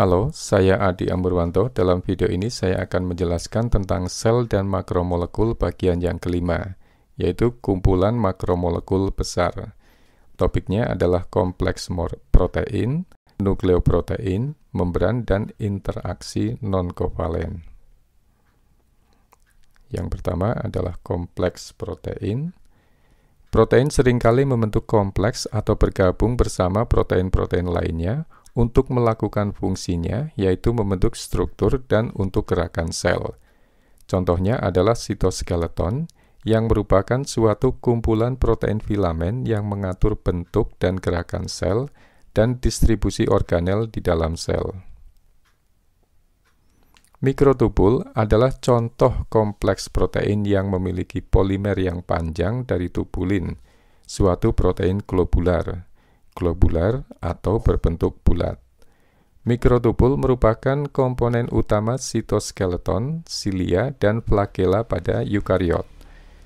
Halo, saya Adi Amurwanto. Dalam video ini saya akan menjelaskan tentang sel dan makromolekul bagian yang kelima, yaitu kumpulan makromolekul besar. Topiknya adalah kompleks protein, nukleoprotein, membran, dan interaksi non-kovalen. Yang pertama adalah kompleks protein. Protein seringkali membentuk kompleks atau bergabung bersama protein-protein lainnya untuk melakukan fungsinya, yaitu membentuk struktur dan untuk gerakan sel. Contohnya adalah sitoskeleton, yang merupakan suatu kumpulan protein filamen yang mengatur bentuk dan gerakan sel dan distribusi organel di dalam sel. Mikrotubul adalah contoh kompleks protein yang memiliki polimer yang panjang dari tubulin, suatu protein globular globular atau berbentuk bulat. Mikrotubul merupakan komponen utama sitoskeleton, silia, dan flagela pada eukariot.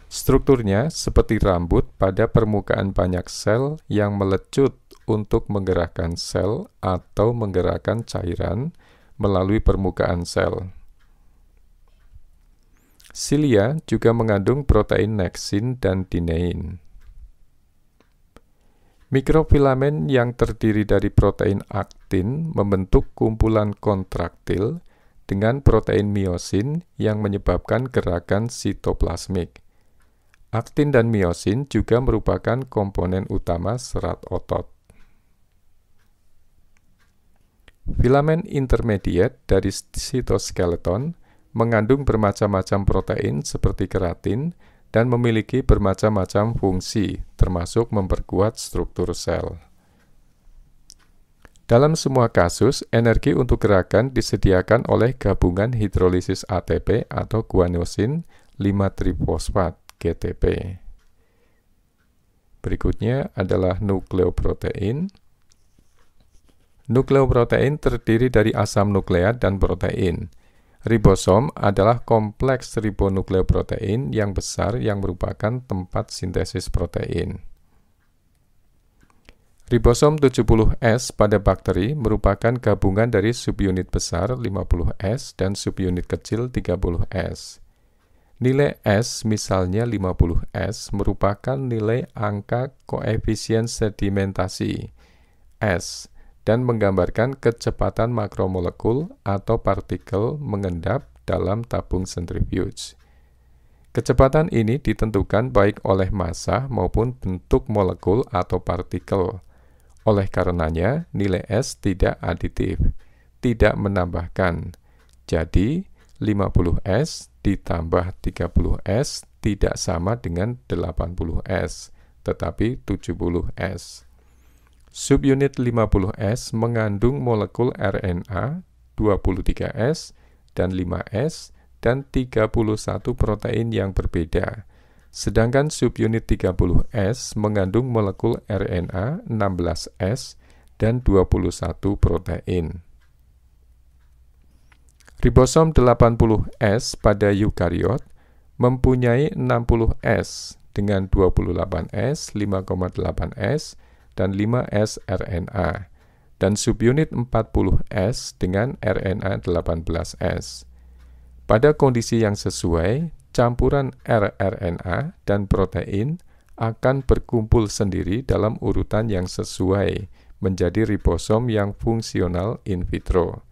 Strukturnya seperti rambut pada permukaan banyak sel yang melecut untuk menggerakkan sel atau menggerakkan cairan melalui permukaan sel. Silia juga mengandung protein nexin dan dinein. Mikrofilamen yang terdiri dari protein aktin membentuk kumpulan kontraktil dengan protein miosin yang menyebabkan gerakan sitoplasmik. Aktin dan miosin juga merupakan komponen utama serat otot. Filamen intermediate dari sitoskeleton mengandung bermacam-macam protein seperti keratin dan memiliki bermacam-macam fungsi, termasuk memperkuat struktur sel. Dalam semua kasus, energi untuk gerakan disediakan oleh gabungan hidrolisis ATP atau guanosin 5-trifosfat GTP. Berikutnya adalah nukleoprotein. Nukleoprotein terdiri dari asam nukleat dan protein. Ribosom adalah kompleks ribonukleoprotein yang besar yang merupakan tempat sintesis protein. Ribosom 70S pada bakteri merupakan gabungan dari subunit besar 50S dan subunit kecil 30S. Nilai S misalnya 50S merupakan nilai angka koefisien sedimentasi S dan menggambarkan kecepatan makromolekul atau partikel mengendap dalam tabung sentrifuge. Kecepatan ini ditentukan baik oleh massa maupun bentuk molekul atau partikel. Oleh karenanya, nilai S tidak aditif, tidak menambahkan. Jadi, 50S ditambah 30S tidak sama dengan 80S, tetapi 70S. Subunit 50S mengandung molekul RNA 23S dan 5S dan 31 protein yang berbeda. Sedangkan subunit 30S mengandung molekul RNA 16S dan 21 protein. Ribosom 80S pada eukariot mempunyai 60S dengan 28S, 5,8S, dan 5S RNA, dan subunit 40S dengan RNA 18S. Pada kondisi yang sesuai, campuran rRNA dan protein akan berkumpul sendiri dalam urutan yang sesuai menjadi ribosom yang fungsional in vitro.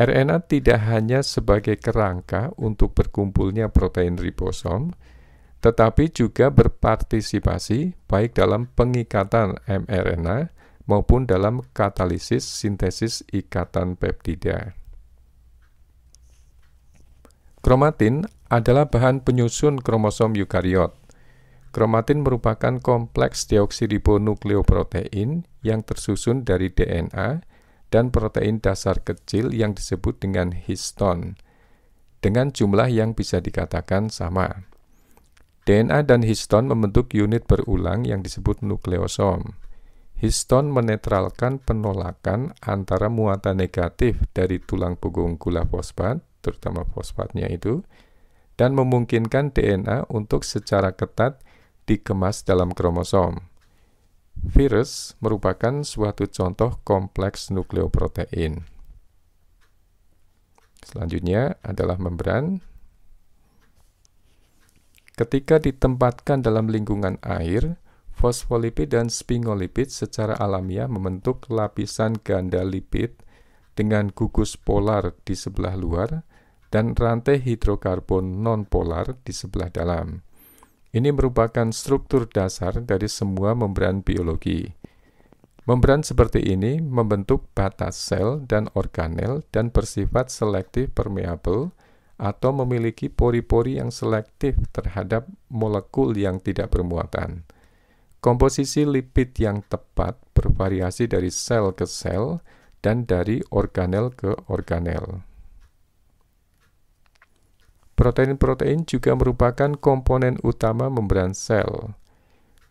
RNA tidak hanya sebagai kerangka untuk berkumpulnya protein ribosom, tetapi juga berpartisipasi baik dalam pengikatan mRNA maupun dalam katalisis sintesis ikatan peptida. Kromatin adalah bahan penyusun kromosom eukariot. Kromatin merupakan kompleks deoksiribonukleoprotein yang tersusun dari DNA dan protein dasar kecil yang disebut dengan histon, dengan jumlah yang bisa dikatakan sama. DNA dan histon membentuk unit berulang yang disebut nukleosom. Histon menetralkan penolakan antara muatan negatif dari tulang punggung gula fosfat, terutama fosfatnya itu, dan memungkinkan DNA untuk secara ketat dikemas dalam kromosom. Virus merupakan suatu contoh kompleks nukleoprotein. Selanjutnya adalah membran Ketika ditempatkan dalam lingkungan air, fosfolipid dan sphingolipid secara alamiah membentuk lapisan ganda lipid dengan gugus polar di sebelah luar dan rantai hidrokarbon nonpolar di sebelah dalam. Ini merupakan struktur dasar dari semua membran biologi. Membran seperti ini membentuk batas sel dan organel dan bersifat selektif permeable atau memiliki pori-pori yang selektif terhadap molekul yang tidak bermuatan. Komposisi lipid yang tepat bervariasi dari sel ke sel dan dari organel ke organel. Protein-protein juga merupakan komponen utama membran sel.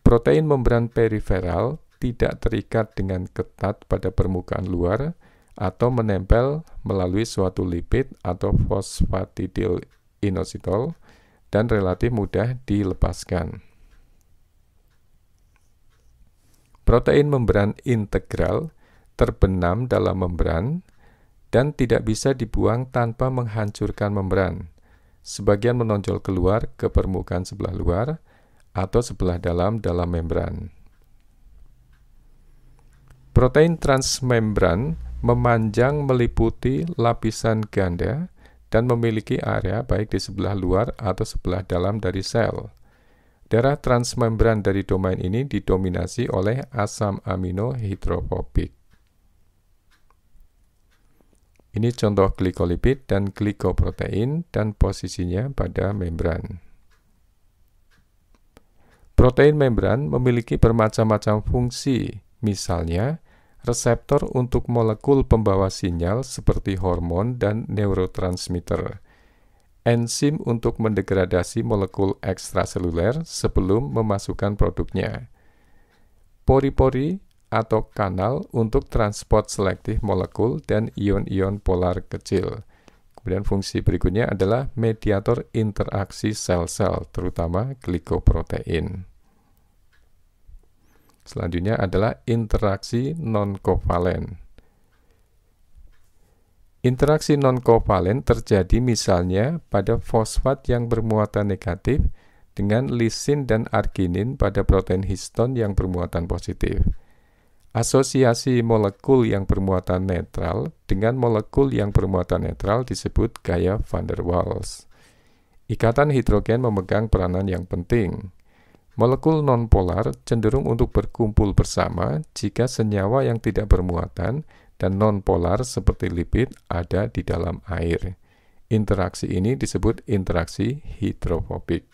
Protein membran periferal tidak terikat dengan ketat pada permukaan luar, atau menempel melalui suatu lipid atau fosfatidil inositol dan relatif mudah dilepaskan. Protein membran integral terbenam dalam membran dan tidak bisa dibuang tanpa menghancurkan membran. Sebagian menonjol keluar ke permukaan sebelah luar atau sebelah dalam dalam membran. Protein transmembran memanjang meliputi lapisan ganda dan memiliki area baik di sebelah luar atau sebelah dalam dari sel. Darah transmembran dari domain ini didominasi oleh asam amino hidrofobik. Ini contoh glikolipid dan glikoprotein dan posisinya pada membran. Protein membran memiliki bermacam-macam fungsi, misalnya reseptor untuk molekul pembawa sinyal seperti hormon dan neurotransmitter, enzim untuk mendegradasi molekul ekstraseluler sebelum memasukkan produknya, pori-pori atau kanal untuk transport selektif molekul dan ion-ion polar kecil. Kemudian fungsi berikutnya adalah mediator interaksi sel-sel, terutama glikoprotein. Selanjutnya adalah interaksi non-kovalen. Interaksi non-kovalen terjadi misalnya pada fosfat yang bermuatan negatif dengan lisin dan arginin pada protein histon yang bermuatan positif. Asosiasi molekul yang bermuatan netral dengan molekul yang bermuatan netral disebut gaya van der Waals. Ikatan hidrogen memegang peranan yang penting. Molekul nonpolar cenderung untuk berkumpul bersama jika senyawa yang tidak bermuatan dan nonpolar seperti lipid ada di dalam air. Interaksi ini disebut interaksi hidrofobik.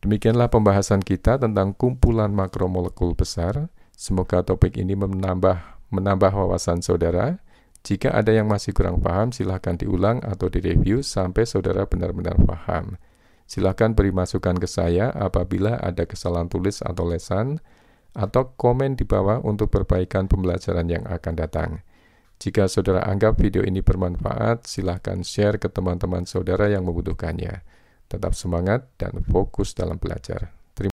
Demikianlah pembahasan kita tentang kumpulan makromolekul besar. Semoga topik ini menambah menambah wawasan saudara. Jika ada yang masih kurang paham, silahkan diulang atau direview sampai saudara benar-benar paham. -benar Silahkan beri masukan ke saya apabila ada kesalahan tulis atau lesan, atau komen di bawah untuk perbaikan pembelajaran yang akan datang. Jika saudara anggap video ini bermanfaat, silahkan share ke teman-teman saudara yang membutuhkannya. Tetap semangat dan fokus dalam belajar.